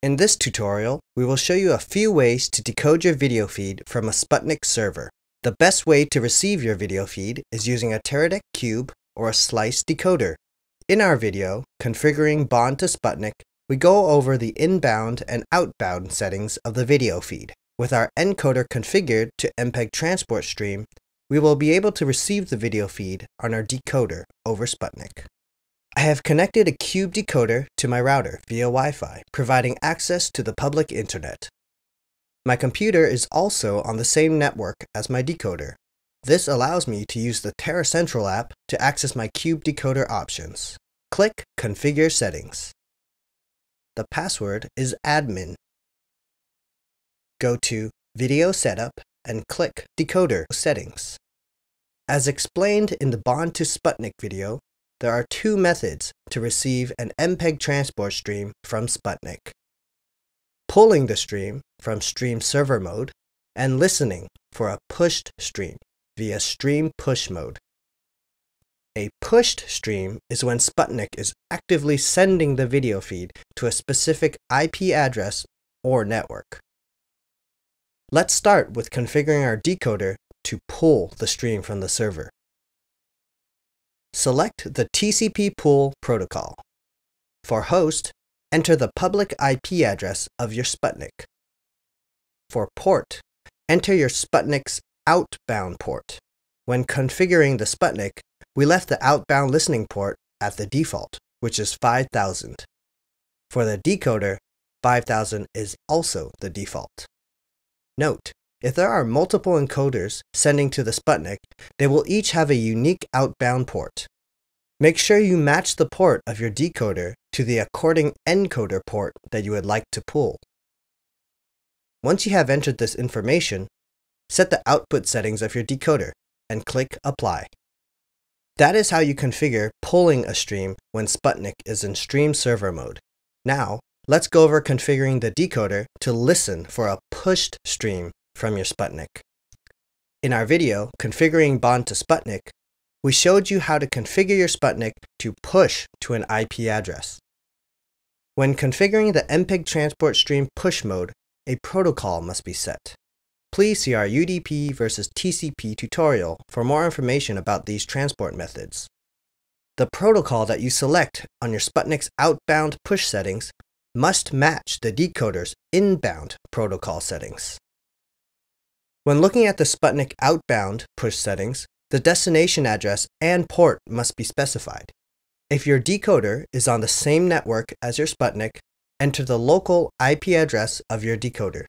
In this tutorial, we will show you a few ways to decode your video feed from a Sputnik server. The best way to receive your video feed is using a Teradek Cube or a Slice decoder. In our video, Configuring Bond to Sputnik, we go over the inbound and outbound settings of the video feed. With our encoder configured to MPEG transport stream, we will be able to receive the video feed on our decoder over Sputnik. I have connected a cube decoder to my router via Wi-Fi, providing access to the public internet. My computer is also on the same network as my decoder. This allows me to use the Terra Central app to access my cube decoder options. Click Configure Settings. The password is admin. Go to Video Setup and click Decoder Settings. As explained in the Bond to Sputnik video, there are two methods to receive an MPEG transport stream from Sputnik. Pulling the stream from stream server mode and listening for a pushed stream via stream push mode. A pushed stream is when Sputnik is actively sending the video feed to a specific IP address or network. Let's start with configuring our decoder to pull the stream from the server select the TCP pool protocol. For host, enter the public IP address of your Sputnik. For port, enter your Sputnik's outbound port. When configuring the Sputnik, we left the outbound listening port at the default, which is 5000. For the decoder, 5000 is also the default. Note, if there are multiple encoders sending to the Sputnik, they will each have a unique outbound port. Make sure you match the port of your decoder to the according encoder port that you would like to pull. Once you have entered this information, set the output settings of your decoder and click Apply. That is how you configure pulling a stream when Sputnik is in stream server mode. Now, let's go over configuring the decoder to listen for a pushed stream from your Sputnik. In our video, Configuring Bond to Sputnik, we showed you how to configure your Sputnik to push to an IP address. When configuring the MPEG transport stream push mode, a protocol must be set. Please see our UDP versus TCP tutorial for more information about these transport methods. The protocol that you select on your Sputnik's outbound push settings must match the decoder's inbound protocol settings. When looking at the Sputnik outbound push settings, the destination address and port must be specified. If your decoder is on the same network as your Sputnik, enter the local IP address of your decoder.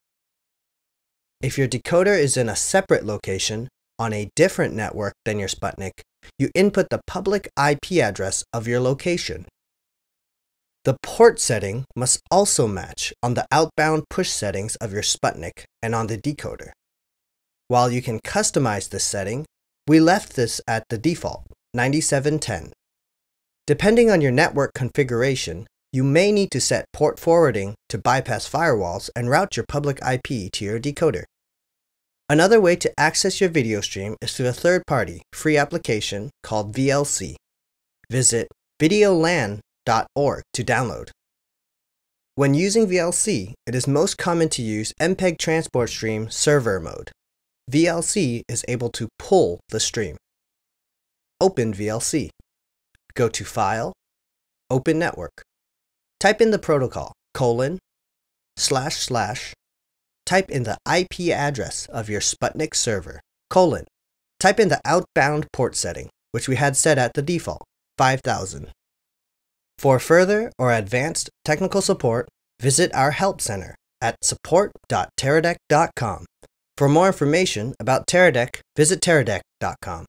If your decoder is in a separate location, on a different network than your Sputnik, you input the public IP address of your location. The port setting must also match on the outbound push settings of your Sputnik and on the decoder. While you can customize this setting, we left this at the default, 9710. Depending on your network configuration, you may need to set port forwarding to bypass firewalls and route your public IP to your decoder. Another way to access your video stream is through a third-party free application called VLC. Visit videolan.org to download. When using VLC, it is most common to use MPEG Transport Stream Server mode. VLC is able to pull the stream. Open VLC. Go to File, Open Network. Type in the protocol, colon, slash, slash. Type in the IP address of your Sputnik server, colon. Type in the outbound port setting, which we had set at the default, 5000. For further or advanced technical support, visit our Help Center at support.teradek.com. For more information about Teradek, visit teradek.com.